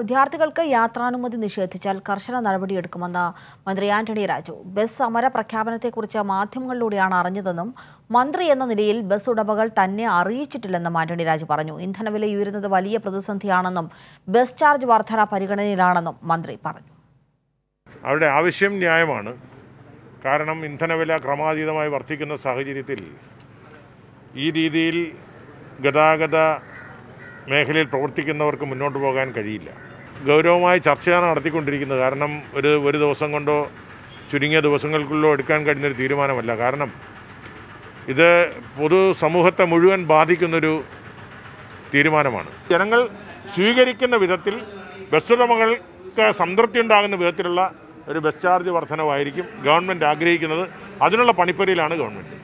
വിദ്യാർത്ഥികൾക്ക് യാത്രാനുമതി നിഷേധിച്ചാൽ കർശന നടപടിയെടുക്കുമെന്ന് മന്ത്രി ആന്റണി രാജു ബസ് സമര പ്രഖ്യാപനത്തെക്കുറിച്ച് മാധ്യമങ്ങളിലൂടെയാണ് അറിഞ്ഞതെന്നും മന്ത്രി എന്ന നിലയിൽ ബസ് ഉടമകൾ തന്നെ അറിയിച്ചിട്ടില്ലെന്നും ആന്റണി രാജു പറഞ്ഞു ഇന്ധനവില ഉയരുന്നത് വലിയ പ്രതിസന്ധിയാണെന്നും ബസ് ചാർജ് വർധന പരിഗണനയിലാണെന്നും മന്ത്രി പറഞ്ഞു അവരുടെ ആവശ്യം ന്യായമാണ് കാരണം ഇന്ധനവില ക്രമാതീതമായി വർദ്ധിക്കുന്ന സാഹചര്യത്തിൽ ഈ രീതിയിൽ ഗതാഗത മേഖലയിൽ പ്രവർത്തിക്കുന്നവർക്ക് മുന്നോട്ട് പോകാൻ കഴിയില്ല ഗൗരവമായ ചർച്ചയാണ് നടത്തിക്കൊണ്ടിരിക്കുന്നത് കാരണം ഒരു ഒരു ദിവസം കൊണ്ടോ ചുരുങ്ങിയ ദിവസങ്ങൾക്കുള്ളോ എടുക്കാൻ കഴിഞ്ഞൊരു തീരുമാനമല്ല കാരണം ഇത് പൊതു സമൂഹത്തെ മുഴുവൻ ബാധിക്കുന്നൊരു തീരുമാനമാണ് ജനങ്ങൾ സ്വീകരിക്കുന്ന വിധത്തിൽ ബസ്സുടമകൾക്ക് സംതൃപ്തി ഉണ്ടാകുന്ന വിധത്തിലുള്ള ഒരു ബസ് ചാർജ് വർധനവായിരിക്കും ഗവൺമെൻറ് ആഗ്രഹിക്കുന്നത് അതിനുള്ള പണിപ്പരിയിലാണ് ഗവൺമെൻറ്